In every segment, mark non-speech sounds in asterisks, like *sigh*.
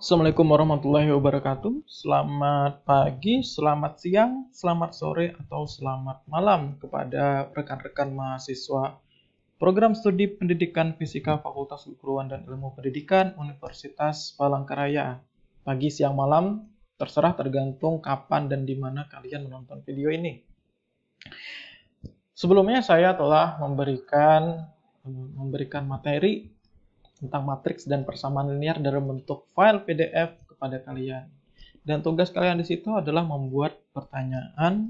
Assalamualaikum warahmatullahi wabarakatuh. Selamat pagi, selamat siang, selamat sore, atau selamat malam kepada rekan-rekan mahasiswa Program Studi Pendidikan Fisika Fakultas Keguruan dan Ilmu Pendidikan Universitas Palangkaraya. Pagi, siang, malam, terserah tergantung kapan dan di mana kalian menonton video ini. Sebelumnya saya telah memberikan memberikan materi tentang matriks dan persamaan linear dalam bentuk file PDF kepada kalian. Dan tugas kalian di situ adalah membuat pertanyaan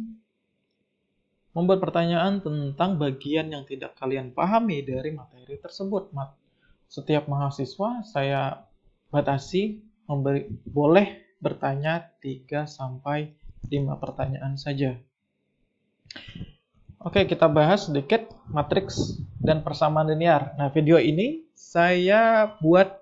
membuat pertanyaan tentang bagian yang tidak kalian pahami dari materi tersebut. setiap mahasiswa saya batasi memberi, boleh bertanya 3 sampai 5 pertanyaan saja. Oke, kita bahas sedikit matriks dan persamaan linear. Nah, video ini saya buat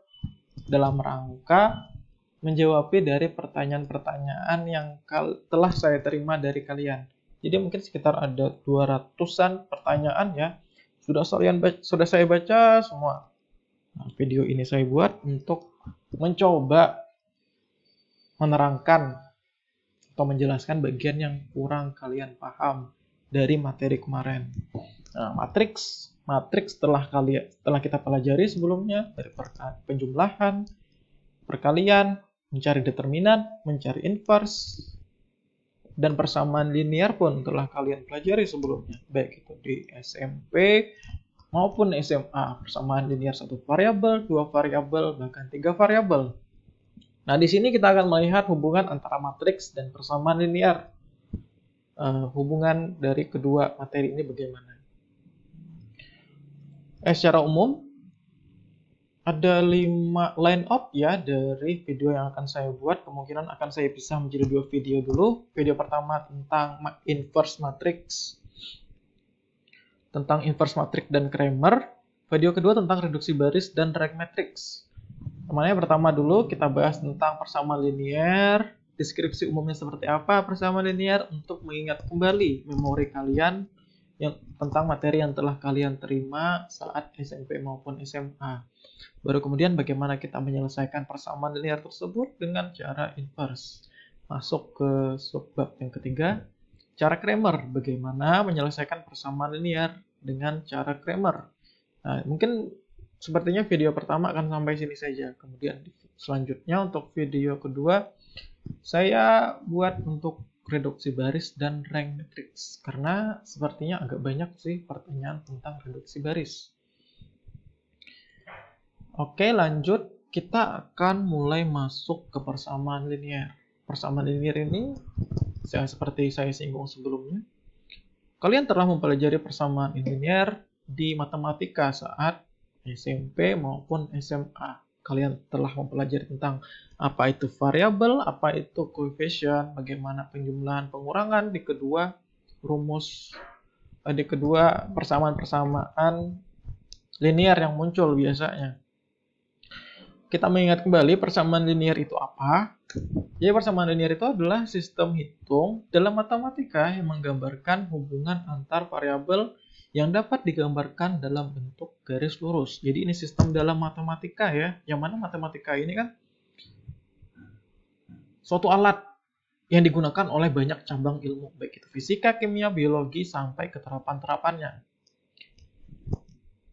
dalam rangka menjawabi dari pertanyaan-pertanyaan yang telah saya terima dari kalian. Jadi mungkin sekitar ada 200-an pertanyaan ya. Sudah kalian sudah saya baca semua. Nah, video ini saya buat untuk mencoba menerangkan atau menjelaskan bagian yang kurang kalian paham dari materi kemarin. Nah, matriks, matriks telah kali telah kita pelajari sebelumnya dari penjumlahan, perkalian, mencari determinan, mencari inverse, dan persamaan linear pun telah kalian pelajari sebelumnya, baik itu di SMP maupun SMA, persamaan linear satu variabel, dua variabel, bahkan tiga variabel. Nah, di sini kita akan melihat hubungan antara matriks dan persamaan linear uh, hubungan dari kedua materi ini bagaimana. Eh, secara umum, ada lima line up ya dari video yang akan saya buat. Kemungkinan akan saya bisa menjadi dua video dulu. Video pertama tentang inverse matrix, tentang inverse matrix dan Kramer. Video kedua tentang reduksi baris dan rank matrix. Namanya pertama dulu kita bahas tentang persamaan linier, deskripsi umumnya seperti apa persamaan linear untuk mengingat kembali memori kalian yang tentang materi yang telah kalian terima saat SMP maupun SMA. Baru kemudian bagaimana kita menyelesaikan persamaan linear tersebut dengan cara inverse. Masuk ke subbab yang ketiga, cara Kramer. Bagaimana menyelesaikan persamaan linear dengan cara Kramer. Nah, mungkin sepertinya video pertama akan sampai sini saja. Kemudian selanjutnya untuk video kedua saya buat untuk reduksi baris dan rank matrix karena sepertinya agak banyak sih pertanyaan tentang reduksi baris. Oke, lanjut kita akan mulai masuk ke persamaan linear. Persamaan linear ini saya seperti saya singgung sebelumnya. Kalian telah mempelajari persamaan linear di matematika saat SMP maupun SMA kalian telah mempelajari tentang apa itu variabel, apa itu coefficient, bagaimana penjumlahan pengurangan di kedua rumus eh, di kedua persamaan-persamaan linear yang muncul biasanya kita mengingat kembali persamaan linear itu apa. Jadi ya, persamaan linear itu adalah sistem hitung dalam matematika yang menggambarkan hubungan antar variabel yang dapat digambarkan dalam bentuk garis lurus. Jadi ini sistem dalam matematika ya, yang mana matematika ini kan suatu alat yang digunakan oleh banyak cabang ilmu, baik itu fisika, kimia, biologi, sampai keterapan-terapannya.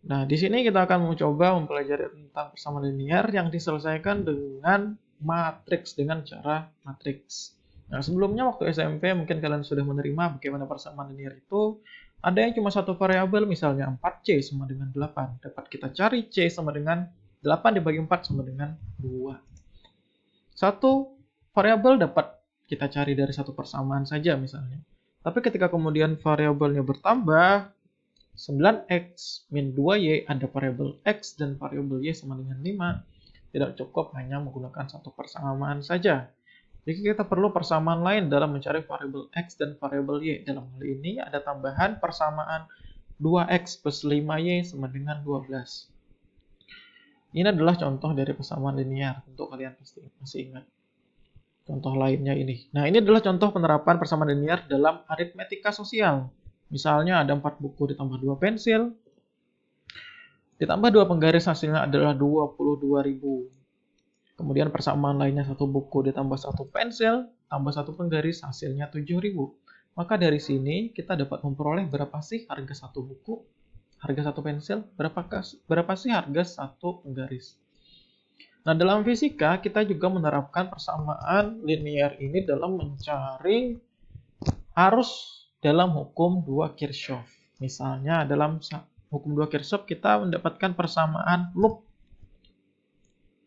Nah, di sini kita akan mencoba mempelajari tentang persamaan linear yang diselesaikan dengan matriks dengan cara matriks. Nah, sebelumnya waktu SMP mungkin kalian sudah menerima bagaimana persamaan linear itu ada yang cuma satu variabel misalnya 4C sama dengan 8. Dapat kita cari C sama dengan 8 dibagi 4 sama dengan 2. Satu variabel dapat kita cari dari satu persamaan saja misalnya. Tapi ketika kemudian variabelnya bertambah, 9x min 2y ada variabel x dan variabel y sama dengan 5 tidak cukup hanya menggunakan satu persamaan saja. Jadi kita perlu persamaan lain dalam mencari variabel x dan variabel y. Dalam hal ini ada tambahan persamaan 2x plus 5y sama dengan 12. Ini adalah contoh dari persamaan linear. untuk kalian pasti masih ingat. Contoh lainnya ini. Nah, ini adalah contoh penerapan persamaan linear dalam aritmetika sosial. Misalnya ada 4 buku ditambah 2 pensil, ditambah 2 penggaris hasilnya adalah 22.000. Kemudian persamaan lainnya satu buku ditambah satu pensil, tambah satu penggaris hasilnya 7.000. Maka dari sini kita dapat memperoleh berapa sih harga satu buku, harga satu pensil, Berapa, berapa sih harga satu penggaris. Nah, dalam fisika kita juga menerapkan persamaan linear ini dalam mencari arus dalam hukum dua Kirchhoff. Misalnya dalam hukum dua Kirchhoff kita mendapatkan persamaan loop.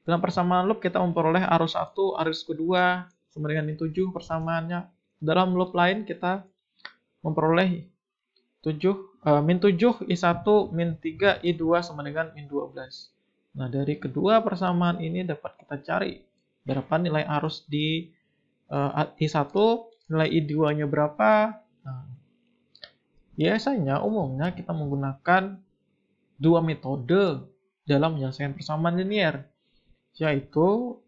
Dalam persamaan loop kita memperoleh arus satu arus kedua sama dengan ini tujuh persamaannya. Dalam loop lain kita memperoleh tujuh uh, min 7, I1, min 3, I2 sama dengan min 12. Nah, dari kedua persamaan ini dapat kita cari berapa nilai arus di eh, I1, nilai I2-nya berapa, Biasanya umumnya kita menggunakan dua metode dalam menyelesaikan persamaan linier, yaitu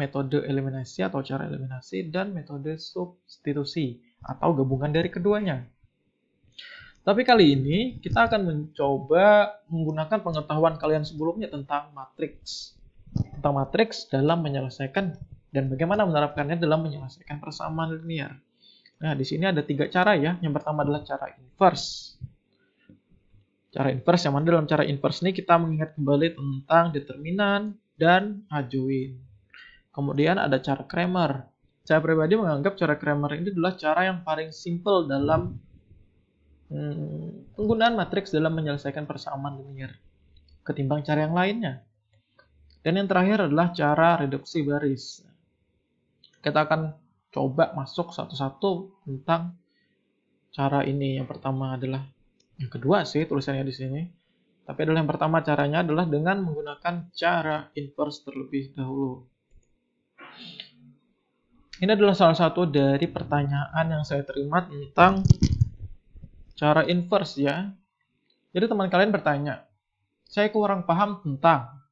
metode eliminasi atau cara eliminasi dan metode substitusi atau gabungan dari keduanya. Tapi kali ini kita akan mencoba menggunakan pengetahuan kalian sebelumnya tentang matriks. Tentang matriks dalam menyelesaikan dan bagaimana menerapkannya dalam menyelesaikan persamaan linier. Nah, di sini ada tiga cara ya. Yang pertama adalah cara inverse. Cara inverse, yang mana dalam cara inverse ini kita mengingat kembali tentang determinan dan ajuin. Kemudian ada cara Kramer. Saya pribadi menganggap cara Kramer ini adalah cara yang paling simple dalam hmm, penggunaan matriks dalam menyelesaikan persamaan linear ketimbang cara yang lainnya. Dan yang terakhir adalah cara reduksi baris. Kita akan coba masuk satu-satu tentang cara ini. Yang pertama adalah yang kedua sih tulisannya di sini. Tapi adalah yang pertama caranya adalah dengan menggunakan cara inverse terlebih dahulu. Ini adalah salah satu dari pertanyaan yang saya terima tentang cara inverse ya. Jadi teman kalian bertanya, saya kurang paham tentang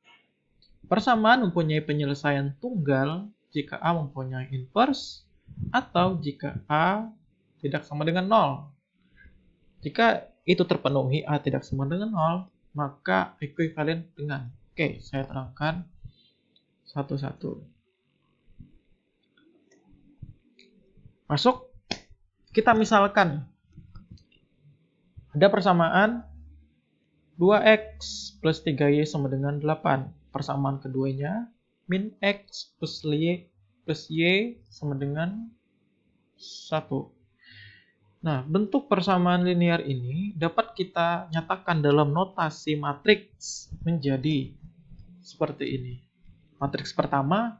persamaan mempunyai penyelesaian tunggal jika A mempunyai inverse atau jika A tidak sama dengan 0. Jika itu terpenuhi A tidak sama dengan 0, maka ekuivalen dengan. Oke, saya terangkan satu-satu. Masuk, kita misalkan ada persamaan 2x plus 3y sama dengan 8. Persamaan keduanya min x plus y plus Y sama dengan 1. Nah, bentuk persamaan linear ini dapat kita nyatakan dalam notasi matriks menjadi seperti ini. Matriks pertama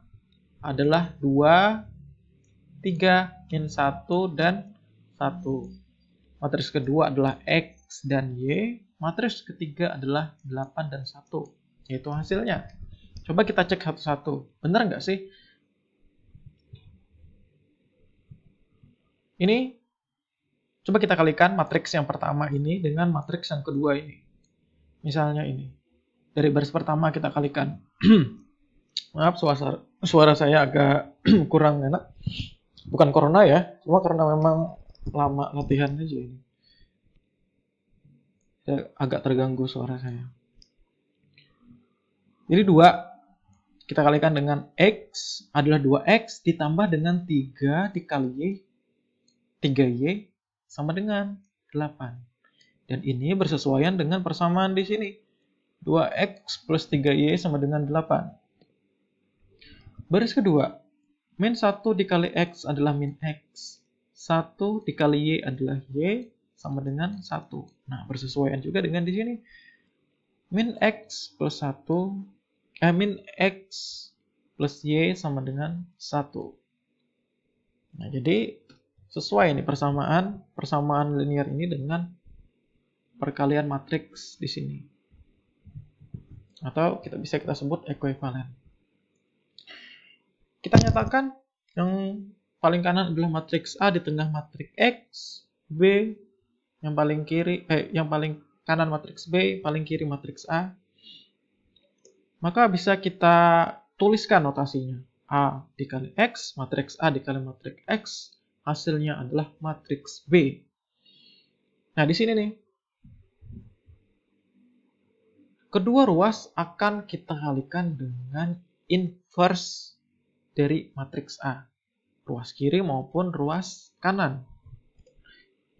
adalah 2, 3, min 1, dan 1. Matriks kedua adalah X dan Y. Matriks ketiga adalah 8 dan 1, yaitu hasilnya. Coba kita cek satu-satu. Benar nggak sih? Ini coba kita kalikan matriks yang pertama ini dengan matriks yang kedua ini. Misalnya ini. Dari baris pertama kita kalikan. *clears throat* Maaf suara suara saya agak *clears throat* kurang enak. Bukan corona ya, cuma karena memang lama latihan aja ini. Saya agak terganggu suara saya. Jadi dua kita kalikan dengan X adalah 2X ditambah dengan 3 dikali 3Y sama dengan 8. Dan ini bersesuaian dengan persamaan di sini. 2X plus 3Y sama dengan 8. Baris kedua, min 1 dikali X adalah min X. 1 dikali Y adalah Y sama dengan 1. Nah, bersesuaian juga dengan di sini. Min X plus 1, eh, min X plus Y sama dengan 1. Nah, jadi sesuai ini persamaan persamaan linear ini dengan perkalian matriks di sini atau kita bisa kita sebut ekuivalen kita nyatakan yang paling kanan adalah matriks A di tengah matriks X B yang paling kiri eh yang paling kanan matriks B paling kiri matriks A maka bisa kita tuliskan notasinya A dikali X matriks A dikali matriks X hasilnya adalah matriks B. Nah, di sini nih. Kedua ruas akan kita kalikan dengan inverse dari matriks A. Ruas kiri maupun ruas kanan.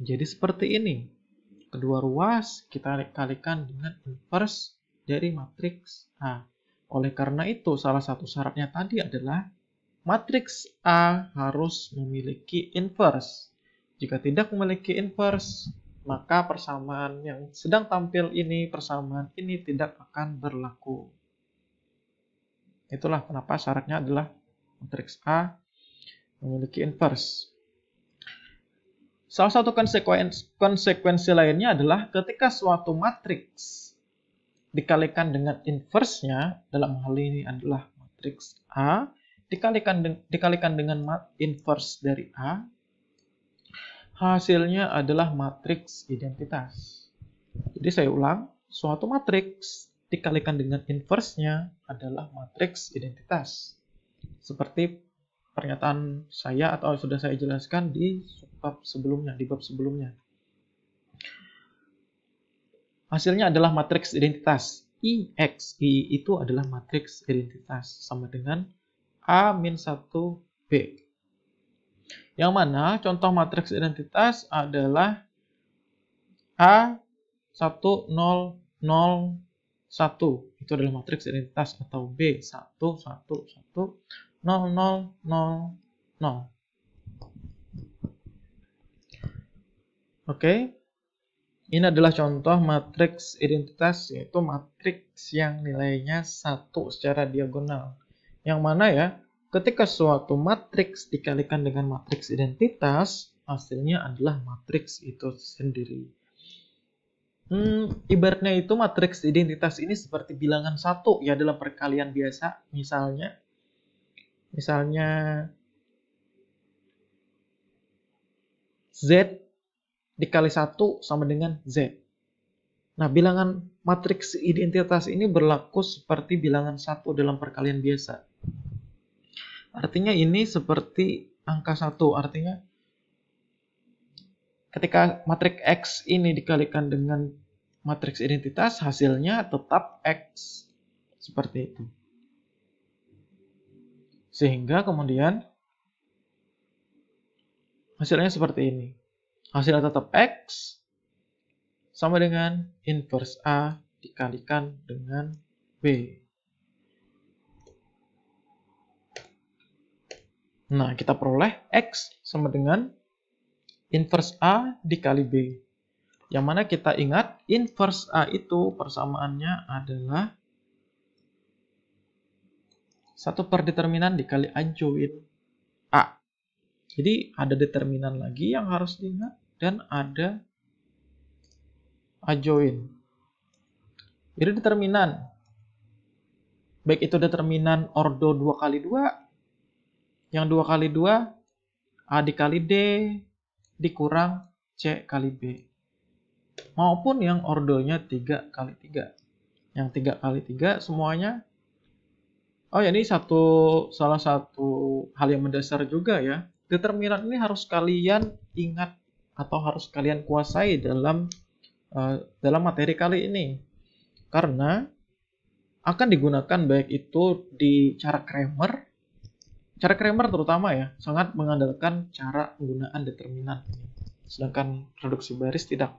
Jadi seperti ini. Kedua ruas kita kalikan dengan inverse dari matriks A. Oleh karena itu, salah satu syaratnya tadi adalah matriks A harus memiliki inverse. Jika tidak memiliki inverse, maka persamaan yang sedang tampil ini, persamaan ini tidak akan berlaku. Itulah kenapa syaratnya adalah matriks A memiliki inverse. Salah satu konsekuensi, konsekuensi lainnya adalah ketika suatu matriks dikalikan dengan inversnya, dalam hal ini adalah matriks A, dikalikan dikalikan dengan mat inverse dari A hasilnya adalah matriks identitas. Jadi saya ulang, suatu matriks dikalikan dengan inversnya adalah matriks identitas. Seperti pernyataan saya atau sudah saya jelaskan di bab sebelumnya, di bab sebelumnya. Hasilnya adalah matriks identitas. IXI itu adalah matriks identitas sama dengan A min 1B. Yang mana contoh matriks identitas adalah A 1 0 0 1. Itu adalah matriks identitas atau B 1 1 1 0 0 0 0. Oke. Okay. Ini adalah contoh matriks identitas yaitu matriks yang nilainya satu secara diagonal. Yang mana ya, ketika suatu matriks dikalikan dengan matriks identitas, hasilnya adalah matriks itu sendiri. Hmm, ibaratnya itu matriks identitas ini seperti bilangan satu ya dalam perkalian biasa. Misalnya, misalnya Z dikali satu sama dengan Z. Nah, bilangan matriks identitas ini berlaku seperti bilangan satu dalam perkalian biasa. Artinya ini seperti angka satu, artinya ketika matriks X ini dikalikan dengan matriks identitas, hasilnya tetap X. Seperti itu. Sehingga kemudian hasilnya seperti ini. Hasilnya tetap X, sama dengan inverse A dikalikan dengan B. Nah, kita peroleh X sama dengan inverse A dikali B. Yang mana kita ingat, inverse A itu persamaannya adalah satu per determinan dikali adjoint A. Jadi ada determinan lagi yang harus diingat dan ada ajoin Jadi determinan baik itu determinan ordo 2 kali 2 yang 2 kali 2 A dikali D dikurang C kali B maupun yang ordonya 3 kali 3 yang 3 kali 3 semuanya oh ya ini satu salah satu hal yang mendasar juga ya determinan ini harus kalian ingat atau harus kalian kuasai dalam Eh, dalam materi kali ini karena akan digunakan baik itu di cara Kramer cara Kramer terutama ya sangat mengandalkan cara penggunaan determinan sedangkan reduksi baris tidak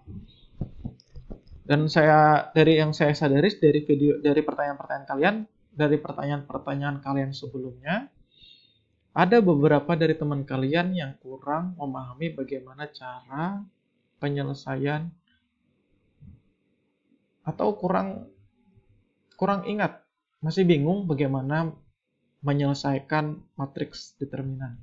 dan saya dari yang saya sadari dari video dari pertanyaan-pertanyaan kalian dari pertanyaan-pertanyaan kalian sebelumnya ada beberapa dari teman kalian yang kurang memahami bagaimana cara penyelesaian atau kurang kurang ingat, masih bingung bagaimana menyelesaikan matriks determinan.